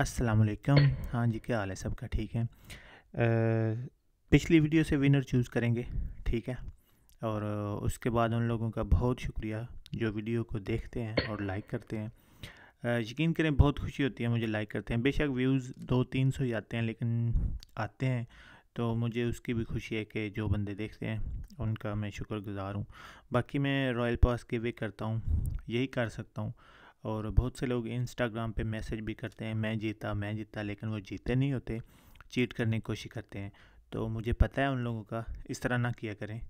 असलकम हाँ जी क्या हाल है सबका ठीक है आ, पिछली वीडियो से विनर चूज़ करेंगे ठीक है और उसके बाद उन लोगों का बहुत शुक्रिया जो वीडियो को देखते हैं और लाइक करते हैं यकीन करें बहुत खुशी होती है मुझे लाइक करते हैं बेशक व्यूज़ दो तीन सौ ही आते हैं लेकिन आते हैं तो मुझे उसकी भी खुशी है कि जो बंदे देखते हैं उनका मैं शुक्रगुजार हूँ बाकी मैं रॉयल पास के वे करता हूँ यही कर सकता हूँ और बहुत से लोग इंस्टाग्राम पे मैसेज भी करते हैं मैं जीता मैं जीता लेकिन वो जीते नहीं होते चीट करने की कोशिश करते हैं तो मुझे पता है उन लोगों का इस तरह ना किया करें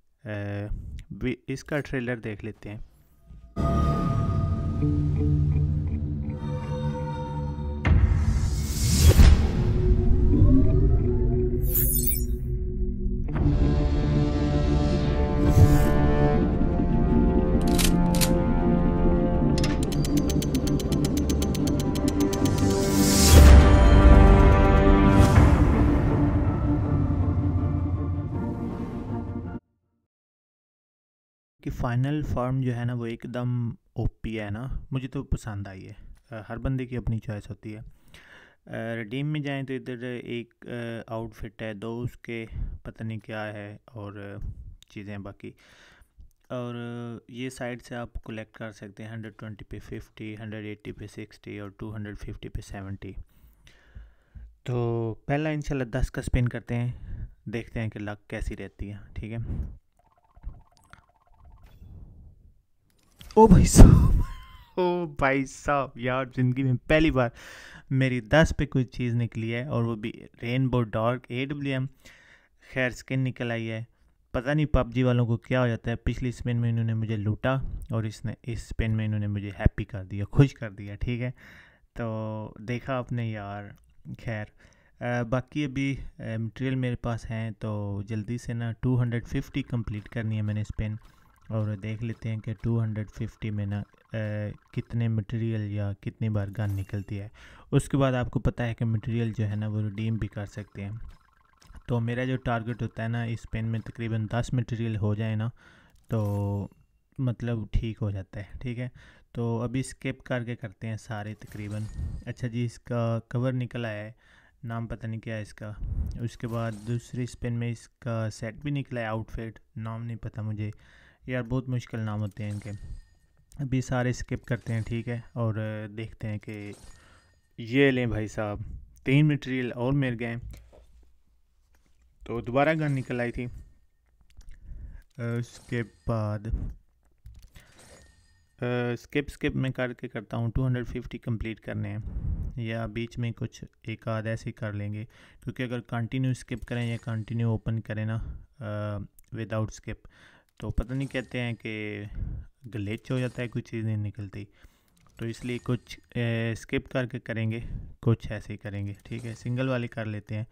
इसका ट्रेलर देख लेते हैं कि फ़ाइनल फॉर्म जो है ना वो एकदम ओपी है ना मुझे तो पसंद आई है हर बंदे की अपनी चॉइस होती है रिडीम में जाएं तो इधर एक आउटफिट है दो उसके पता नहीं क्या है और चीज़ें बाकी और ये साइड से आप कलेक्ट कर सकते हैं हंड्रेड ट्वेंटी पे फिफ्टी हंड्रेड एट्टी पे सिक्सटी और टू हंड्रेड फिफ्टी पे सेवेंटी तो पहला इंशाल्लाह दस का स्पिन करते हैं देखते हैं कि लक कैसी रहती है ठीक है ओ भाई साहब ओ भाई साहब यार ज़िंदगी में पहली बार मेरी दस पे कोई चीज़ निकली है और वो भी rainbow dark A W M खैर स्किन निकल आई है पता नहीं पबजी वालों को क्या हो जाता है पिछली स्पिन में इन्होंने मुझे लूटा और इसने इस स्पिन में इन्होंने मुझे हैप्पी कर दिया खुश कर दिया ठीक है तो देखा आपने यार खैर बाकी अभी मटेरियल मेरे पास हैं तो जल्दी से ना 250 कंप्लीट करनी है मैंने स्पिन और देख लेते हैं कि 250 में ना कितने मटेरियल या कितनी बार गन निकलती है उसके बाद आपको पता है कि मटेरियल जो है ना वो रिडीम भी कर सकते हैं तो मेरा जो टारगेट होता है ना इस पेन में तकरीबन दस मटेरियल हो जाए ना तो मतलब ठीक हो जाता है ठीक है तो अभी स्किप करके करते हैं सारे तकरीबन अच्छा जी इसका कवर निकल आया है नाम पता नहीं क्या है इसका उसके बाद दूसरी स्पिन में इसका सेट भी निकला है आउटफिट नाम नहीं पता मुझे यार बहुत मुश्किल नाम होते हैं इनके अभी सारे स्किप करते हैं ठीक है और देखते हैं कि ये लें भाई साहब तीन मटेरियल और मिल गए तो दोबारा गन निकल आई थी उसके बाद स्किप स्किप में करके करता हूँ 250 कंप्लीट करने हैं या बीच में कुछ एक आध ऐसे कर लेंगे क्योंकि अगर कंटिन्यू स्किप करें या कंटिन्यू ओपन करें ना विदाउट स्किप तो पता नहीं कहते हैं कि गलेच हो जाता है कुछ चीज़ नहीं निकलती तो इसलिए कुछ ए, स्किप करके करेंगे कुछ ऐसे ही करेंगे ठीक है सिंगल वाली कर लेते हैं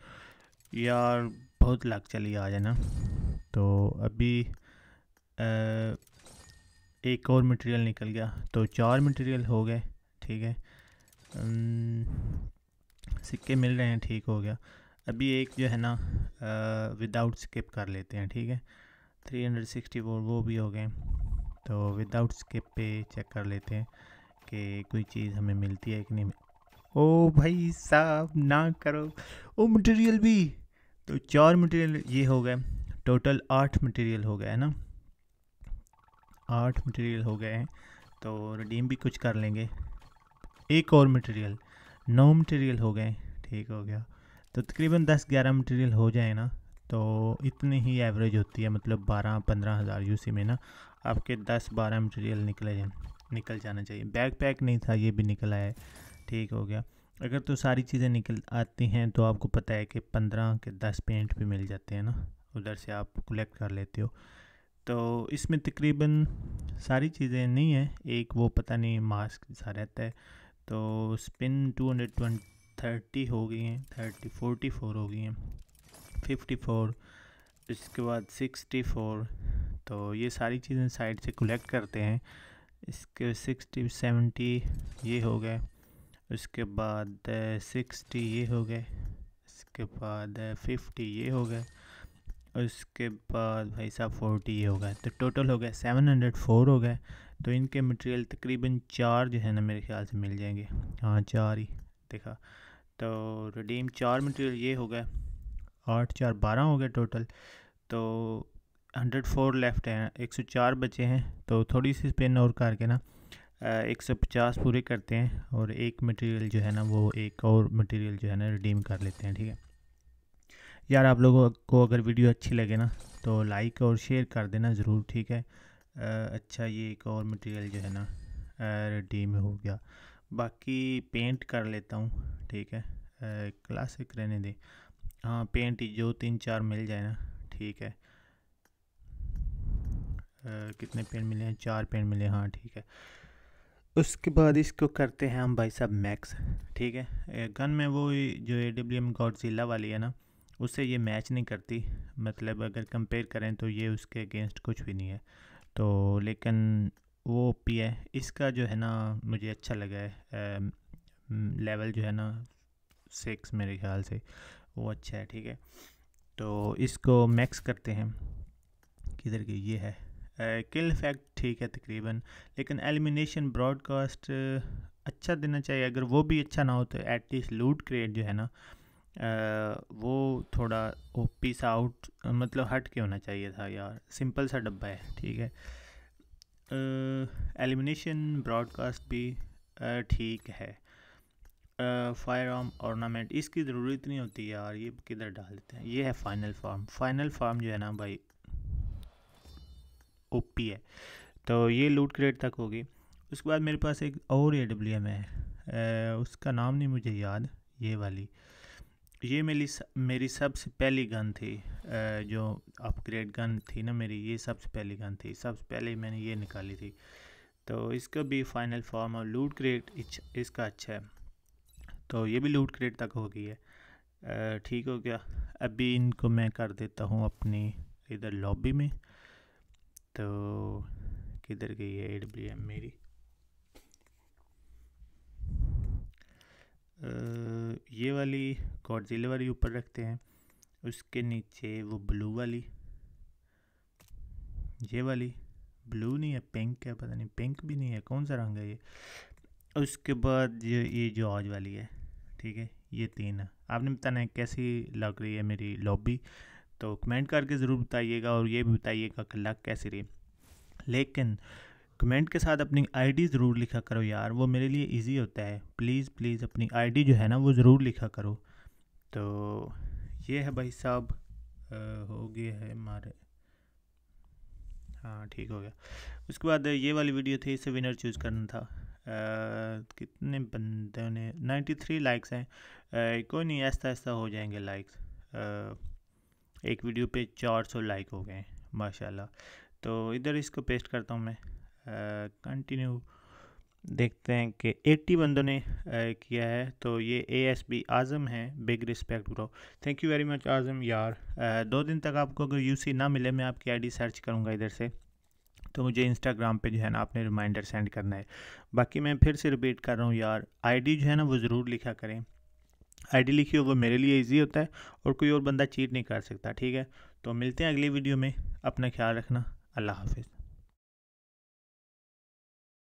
यार बहुत लग चली आ जाना तो अभी ए, एक और मटेरियल निकल गया तो चार मटेरियल हो गए ठीक है सिक्के मिल रहे हैं ठीक हो गया अभी एक जो है ना विदाउट स्किप कर लेते हैं ठीक है 364 वो भी हो गए तो विदाउट स्किप पे चेक कर लेते हैं कि कोई चीज़ हमें मिलती है कि नहीं ओ भाई साहब ना करो ओ मटेरियल भी तो चार मटेरियल ये हो गए टोटल आठ मटेरियल हो गए है ना आठ मटेरियल हो गए हैं तो रिडीम भी कुछ कर लेंगे एक और मटेरियल नौ मटेरियल हो गए ठीक हो गया तो तकरीबन दस ग्यारह मटेरियल हो जाए ना तो इतनी ही एवरेज होती है मतलब बारह पंद्रह हज़ार यूसी में ना आपके दस बारह मटेरियल निकले निकल जाना चाहिए बैग पैक नहीं था ये भी निकला है ठीक हो गया अगर तो सारी चीज़ें निकल आती हैं तो आपको पता है कि पंद्रह के दस पेंट भी मिल जाते हैं ना उधर से आप कलेक्ट कर लेते हो तो इसमें तकरीबन सारी चीज़ें नहीं हैं एक वो पता नहीं मास्क सा रहता है तो spin two hundred twenty thirty हो गई हैं थर्टी फोर्टी फोर हो गई हैं फिफ्टी फोर इसके बाद सिक्सटी फोर तो ये सारी चीज़ें साइड से कलेक्ट करते हैं इसके सिक्सटी सेवेंटी ये हो गए उसके बाद सिक्सटी ये हो गए इसके बाद फिफ्टी ये हो गए उसके बाद भाई साहब फोर्टी ये हो गए तो टोटल हो गए सेवन हंड्रेड फोर हो गए तो इनके मटेरियल तकरीबन चार जो है ना मेरे ख्याल से मिल जाएंगे हाँ चार ही देखा तो रिडीम चार मटेरियल ये हो गए आठ चार बारह हो गए टोटल तो हंड्रेड फोर लेफ्ट हैं एक सौ चार बचे हैं तो थोड़ी सी स्पिन और करके ना एक सौ पचास पूरे करते हैं और एक मटेरियल जो है ना वो एक और मटेरियल जो है ना रिडीम कर लेते हैं ठीक है यार आप लोगों को अगर वीडियो अच्छी लगे ना तो लाइक और शेयर कर देना ज़रूर ठीक है अच्छा ये एक और मटेरियल जो है ना रिडीम हो गया बाकी पेंट कर लेता हूँ ठीक है क्लासिक रहने दें हाँ पेंट जो तीन चार मिल जाए ना ठीक है आ, कितने पेंट मिले हैं चार पेंट मिले हाँ ठीक है उसके बाद इसको करते हैं हम भाई साहब मैक्स ठीक है गन में वो जो ए डब्ल्यू एम जिला वाली है ना उससे ये मैच नहीं करती मतलब अगर कंपेयर करें तो ये उसके अगेंस्ट कुछ भी नहीं है तो लेकिन वो पी है इसका जो है ना मुझे अच्छा लगा है ए, लेवल जो है ना सिक्स मेरे ख्याल से वो अच्छा है ठीक है तो इसको मैक्स करते हैं किधर की ये है किल फैक्ट ठीक है तकरीबन लेकिन एलिमिनेशन ब्रॉडकास्ट अच्छा देना चाहिए अगर वो भी अच्छा ना हो तो एटलीस्ट लूट क्रिएट जो है ना आ, वो थोड़ा ओपी सा आउट मतलब हट के होना चाहिए था यार सिंपल सा डब्बा है ठीक है एलिमिनेशन ब्रॉडकास्ट भी ठीक है फायर आर्म ऑर्नामेंट इसकी ज़रूरत नहीं होती यार ये किधर डाल देते हैं ये है फाइनल फॉर्म फाइनल फार्म जो है ना भाई ओपी है तो ये लूट क्रेट तक होगी उसके बाद मेरे पास एक और ए डब्ल्यू एम है आ, उसका नाम नहीं मुझे याद ये वाली ये मेरी मेरी सबसे पहली गन थी ए, जो अपग्रेड गन थी ना मेरी ये सबसे पहली गन थी सबसे पहले मैंने ये निकाली थी तो इसका भी फाइनल फॉर्म और लूट क्रेट इसका अच्छा है तो ये भी लूट क्रेट तक हो गई है ठीक हो गया अभी इनको मैं कर देता हूँ अपनी इधर लॉबी में तो किधर गई है ए डब्ल्यू एम मेरी आ, ये वाली गॉडजिले वाली ऊपर रखते हैं उसके नीचे वो ब्लू वाली ये वाली ब्लू नहीं है पिंक है पता नहीं पिंक भी नहीं है कौन सा रंग है ये उसके बाद ये ये जो आज वाली है ठीक है ये तीन है आपने बताना है कैसी लग रही है मेरी लॉबी तो कमेंट करके ज़रूर बताइएगा और ये भी बताइएगा कि लग कैसी रही लेकिन कमेंट के साथ अपनी आईडी ज़रूर लिखा करो यार वो मेरे लिए इजी होता है प्लीज़ प्लीज़ अपनी आईडी जो है ना वो ज़रूर लिखा करो तो ये है भाई साहब हो गया है हमारे हाँ ठीक हो गया उसके बाद ये वाली वीडियो थी इसे विनर चूज़ करना था कितने बंदों ने नाइन्टी थ्री लाइक्स हैं कोई नहीं ऐसा ऐसा हो जाएंगे लाइक्स एक वीडियो पे चार सौ लाइक हो गए माशाल्लाह तो इधर इसको पेस्ट करता हूँ मैं कंटिन्यू देखते हैं कि 80 बंदों ने आ, किया है तो ये ए एस बी आज़म है big respect bro thank you very much Azam यार आ, दो दिन तक आपको अगर यूसी ना मिले मैं आपकी आईडी सर्च करूँगा इधर से तो मुझे इंस्टाग्राम पे जो है ना आपने रिमाइंडर सेंड करना है बाकी मैं फिर से रिपीट कर रहा हूँ यार आईडी जो है ना वो ज़रूर लिखा करें आईडी लिखी हो वो मेरे लिए इजी होता है और कोई और बंदा चीट नहीं कर सकता ठीक है तो मिलते हैं अगली वीडियो में अपना ख्याल रखना अल्लाह हाफिज़